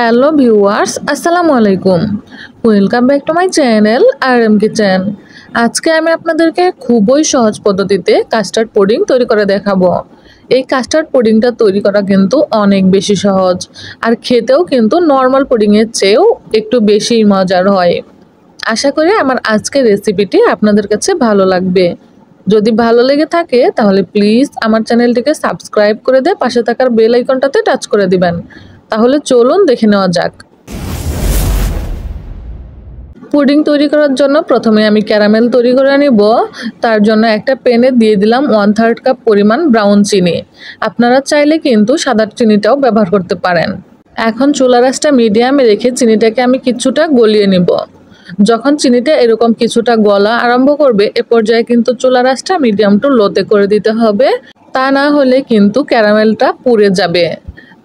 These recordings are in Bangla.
হ্যালো ভিউয়ার্স আসসালামু আলাইকুম welcome back to my channel R M kitchen আজকে আমি আপনাদেরকে খুবই সহজ পদ্ধতিতে কাস্টার্ড পুডিং তৈরি করে দেখাবো এই কাস্টার্ড পুডিংটা তৈরি করা কিন্তু অনেক বেশি সহজ আর খেতেও কিন্তু নর্মাল পুডিংয়ের চেয়েও একটু বেশি মজার হয় আশা করি আমার আজকের রেসিপিটি আপনাদের কাছে ভালো লাগবে যদি ভালো লেগে থাকে তাহলে প্লিজ আমার চ্যানেলটিকে সাবস্ক্রাইব করে দে পাশে থাকার বেল আইকনটাতে টাচ করে দিবেন তাহলে চলুন দেখে নেওয়া যাক পুডিং তৈরি করার জন্য প্রথমে আমি ক্যারামেল তৈরি করে নিব তার জন্য একটা প্যানে দিয়ে দিলাম ওয়ান থার্ড কাপ পরিমাণ ব্রাউন চিনি আপনারা চাইলে কিন্তু সাদা চিনিটাও ব্যবহার করতে পারেন এখন চুলা রাসটা মিডিয়ামে রেখে চিনিটাকে আমি কিছুটা গলিয়ে নিব যখন চিনিটা এরকম কিছুটা গলা আরম্ভ করবে এ পর্যায়ে কিন্তু চুলা রাসটা মিডিয়াম টু লোতে করে দিতে হবে তা না হলে কিন্তু ক্যারামেলটা পুড়ে যাবে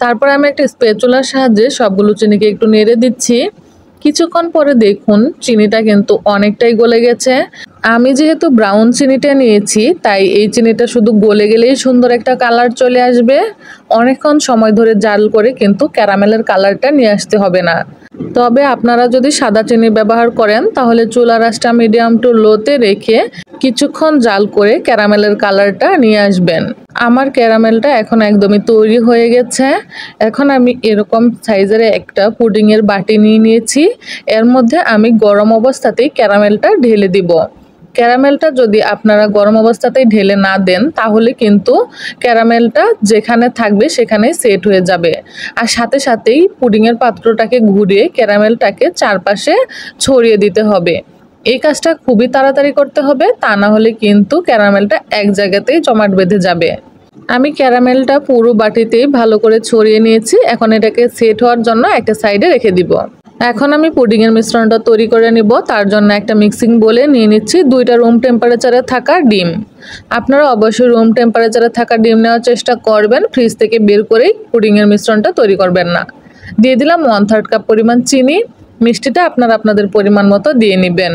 তারপর আমি একটা স্পেচুলার সাহায্যে সবগুলো চিনিকে একটু নেড়ে দিচ্ছি কিছুক্ষণ পরে দেখুন চিনিটা কিন্তু অনেকটাই গলে গেছে আমি যেহেতু ব্রাউন চিনিটা নিয়েছি তাই এই চিনিটা শুধু গলে গেলেই সুন্দর একটা কালার চলে আসবে অনেকক্ষণ সময় ধরে জাল করে কিন্তু ক্যারামেলের কালারটা নিয়ে আসতে হবে না তবে আপনারা যদি সাদা চিনি ব্যবহার করেন তাহলে চুলা রাস্তা মিডিয়াম টু লোতে রেখে কিছুক্ষণ জাল করে ক্যারামেলের কালারটা নিয়ে আসবেন আমার ক্যারামেলটা এখন একদমই তৈরি হয়ে গেছে এখন আমি এরকম সাইজের একটা পুডিংয়ের বাটি নিয়ে নিয়েছি এর মধ্যে আমি গরম অবস্থাতেই ক্যারামেলটা ঢেলে দিব ক্যারামেলটা যদি আপনারা গরম অবস্থাতেই ঢেলে না দেন তাহলে কিন্তু ক্যারামেলটা যেখানে থাকবে সেখানে সেট হয়ে যাবে আর সাথে সাথেই পুডিংয়ের পাত্রটাকে ঘুরিয়ে ক্যারামেলটাকে চারপাশে ছড়িয়ে দিতে হবে এই কাজটা খুবই তাড়াতাড়ি করতে হবে তা না হলে কিন্তু ক্যারামেলটা এক জায়গাতেই জমাট বেঁধে যাবে আমি ক্যারামেলটা পুরো বাটিতে ভালো করে ছড়িয়ে নিয়েছি এখন এটাকে সেট হওয়ার জন্য একটা সাইডে রেখে দিব এখন আমি পুডিংয়ের মিশ্রণটা তৈরি করে নিব তার জন্য একটা মিক্সিং বলে নিয়ে নিচ্ছি দুইটা রুম টেম্পারেচারে থাকা ডিম আপনারা অবশ্যই রুম টেম্পারেচারে থাকা ডিম নেওয়ার চেষ্টা করবেন ফ্রিজ থেকে বের করেই পুডিংয়ের মিশ্রণটা তৈরি করবেন না দিয়ে দিলাম ওয়ান থার্ড কাপ পরিমাণ চিনি মিষ্টিটা আপনার আপনাদের পরিমাণ মতো দিয়ে নেবেন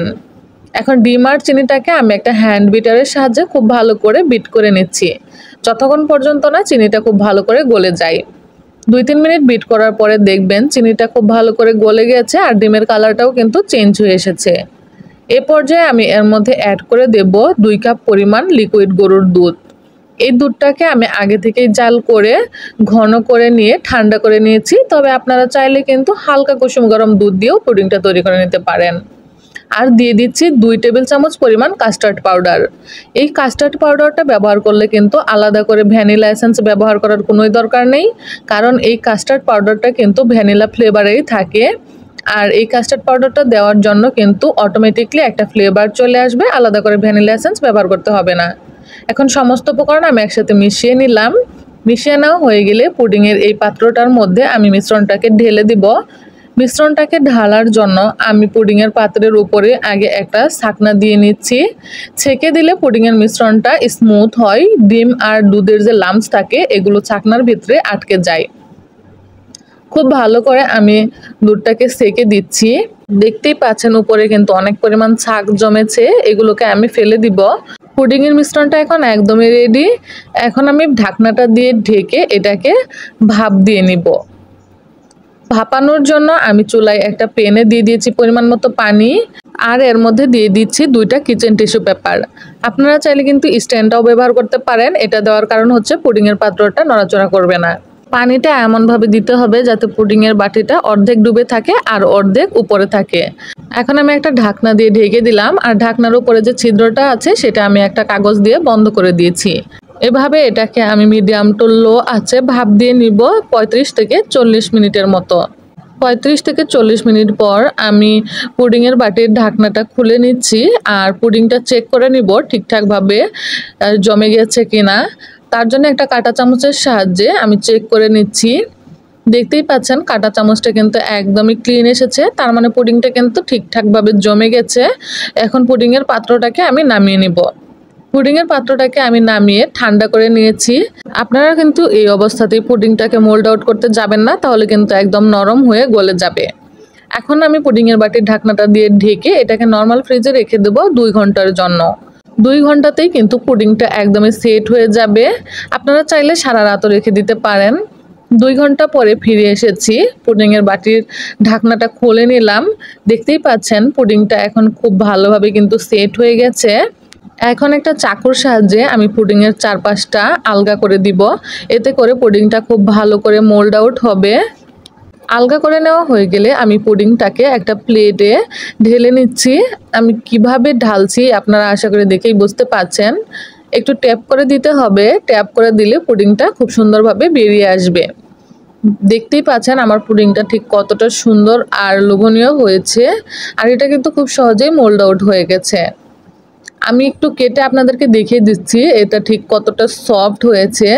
এখন ডিম আর চিনিটাকে আমি একটা হ্যান্ড বিটারের সাহায্যে খুব ভালো করে বিট করে নিচ্ছি যতক্ষণ পর্যন্ত না চিনিটা খুব ভালো করে গলে যায় দুই তিন মিনিট বিট করার পরে দেখবেন চিনিটা খুব ভালো করে গলে গেছে আর ডিমের কালারটাও কিন্তু চেঞ্জ হয়ে এসেছে এ পর্যায়ে আমি এর মধ্যে অ্যাড করে দেব দুই কাপ পরিমাণ লিকুইড গরুর দুধ এই দুধটাকে আমি আগে থেকেই জাল করে ঘন করে নিয়ে ঠান্ডা করে নিয়েছি তবে আপনারা চাইলে কিন্তু হালকা কুসুম গরম দুধ দিয়েও পুডিংটা তৈরি করে নিতে পারেন আর দিয়ে দিচ্ছি দুই টেবিল চামচ পরিমাণ কাস্টার্ড পাউডার এই কাস্টার্ড পাউডারটা ব্যবহার করলে কিন্তু আলাদা করে ভ্যানিলা এসেন্স ব্যবহার করার কোনোই দরকার নেই কারণ এই কাস্টার্ড পাউডারটা কিন্তু ভ্যানিলা ফ্লেভারেই থাকে আর এই কাস্টার্ড পাউডারটা দেওয়ার জন্য কিন্তু অটোমেটিকলি একটা ফ্লেভার চলে আসবে আলাদা করে ভ্যানিলা এসেন্স ব্যবহার করতে হবে না এখন সমস্ত উপকরণ আমি একসাথে মিশিয়ে নিলাম মিশিয়ে নেওয়া হয়ে গেলে পুডিংয়ের এই পাত্রটার মধ্যে আমি মিশ্রণটাকে ঢেলে দিব মিশ্রণটাকে ঢালার জন্য আমি পুডিংয়ের পাত্রের উপরে আগে একটা ছাকনা দিয়ে নিচ্ছি ছেঁকে দিলে পুডিংয়ের মিশ্রণটা স্মুথ হয় ডিম আর দুধের যে লামস থাকে এগুলো ছাকনার ভিতরে আটকে যায় খুব ভালো করে আমি দুধটাকে সেকে দিচ্ছি দেখতেই পাচ্ছেন উপরে কিন্তু অনেক পরিমাণ ছাক জমেছে এগুলোকে আমি ফেলে দিব পুডিংয়ের মিশ্রণটা এখন একদমই রেডি এখন আমি ঢাকনাটা দিয়ে ঢেকে এটাকে ভাপ দিয়ে নিব ভাপানোর জন্য আমি চুলায় একটা পেনে দিয়ে দিয়েছি পরিমাণ মতো পানি আর এর মধ্যে দিয়ে দিচ্ছি দুইটা কিচেন টিস্যু পেপার আপনারা চাইলে কিন্তু স্ট্যান্ডটাও ব্যবহার করতে পারেন এটা দেওয়ার কারণ হচ্ছে পুডিংয়ের পাত্রটা নড়াচড়া করবে না পানিটা এমনভাবে দিতে হবে যাতে পুডিংয়ের বাটিটা অর্ধেক ডুবে থাকে আর অর্ধেক উপরে থাকে এখন আমি একটা ঢাকনা দিয়ে ঢেকে দিলাম আর ঢাকনার উপরে যে ছিদ্রটা আছে সেটা আমি একটা কাগজ দিয়ে বন্ধ করে দিয়েছি এভাবে এটাকে আমি মিডিয়াম টু লো আছে ভাপ দিয়ে নিব ৩৫ থেকে চল্লিশ মিনিটের মতো পঁয়ত্রিশ থেকে চল্লিশ মিনিট পর আমি পুডিংয়ের বাটির ঢাকনাটা খুলে নিচ্ছি আর পুডিংটা চেক করে নিব ঠিকঠাকভাবে জমে গেছে কিনা তার জন্য একটা কাটা চামচের সাহায্যে আমি চেক করে নিচ্ছি দেখতেই পাচ্ছেন কাটা চামচটা কিন্তু একদমই ক্লিন এসেছে তার মানে পুডিংটা কিন্তু ঠিকঠাকভাবে জমে গেছে এখন পুডিংয়ের পাত্রটাকে আমি নামিয়ে নিব পুডিংয়ের পাত্রটাকে আমি নামিয়ে ঠান্ডা করে নিয়েছি আপনারা কিন্তু এই অবস্থাতেই পুডিংটাকে মোল্ড আউট করতে যাবেন না তাহলে কিন্তু একদম নরম হয়ে গলে যাবে এখন আমি পুডিংয়ের বাটির ঢাকনাটা দিয়ে ঢেকে এটাকে নর্মাল ফ্রিজে রেখে দেবো দুই ঘন্টার জন্য দুই ঘন্টাতেই কিন্তু পুডিংটা একদমই সেট হয়ে যাবে আপনারা চাইলে সারা রাতও রেখে দিতে পারেন দুই ঘন্টা পরে ফিরে এসেছি পুডিংয়ের বাটির ঢাকনাটা খুলে নিলাম দেখতেই পাচ্ছেন পুডিংটা এখন খুব ভালোভাবে কিন্তু সেট হয়ে গেছে এখন একটা চাকুর সাহায্যে আমি পুডিংয়ের চারপাশটা আলগা করে দিব এতে করে পুডিংটা খুব ভালো করে মোল্ড আউট হবে আলগা করে নেওয়া হয়ে গেলে আমি পুডিংটাকে একটা প্লেটে ঢেলে নিচ্ছি আমি কিভাবে ঢালছি আপনারা আশা করে দেখেই বুঝতে পারছেন একটু ট্যাপ করে দিতে হবে ট্যাপ করে দিলে পুডিংটা খুব সুন্দরভাবে বেরিয়ে আসবে দেখতেই পাচ্ছেন আমার পুডিংটা ঠিক কতটা সুন্দর আর লোভনীয় হয়েছে আর এটা কিন্তু খুব সহজেই মোল্ড আউট হয়ে গেছে আমি একটু কেটে আপনাদেরকে দেখিয়ে দিচ্ছি এটা ঠিক কতটা সফট হয়েছে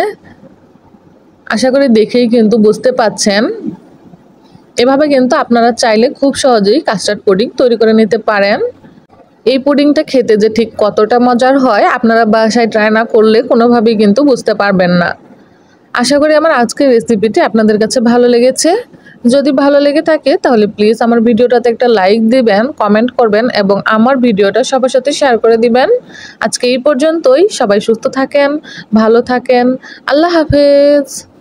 আশা করি দেখেই কিন্তু বুঝতে পাচ্ছেন এভাবে কিন্তু আপনারা চাইলে খুব সহজেই কাস্টার্ড পুডিং তৈরি করে নিতে পারেন এই পুডিংটা খেতে যে ঠিক কতটা মজার হয় আপনারা বাসায় ট্রাই না করলে কোনোভাবেই কিন্তু বুঝতে পারবেন না আশা করি আমার আজকের রেসিপিটি আপনাদের কাছে ভালো লেগেছে যদি ভালো লেগে থাকে তাহলে প্লিজ আমার ভিডিওটাতে একটা লাইক দিবেন কমেন্ট করবেন এবং আমার ভিডিওটা সবার সাথে শেয়ার করে দিবেন আজকে এই পর্যন্তই সবাই সুস্থ থাকেন ভালো থাকেন আল্লাহ হাফেজ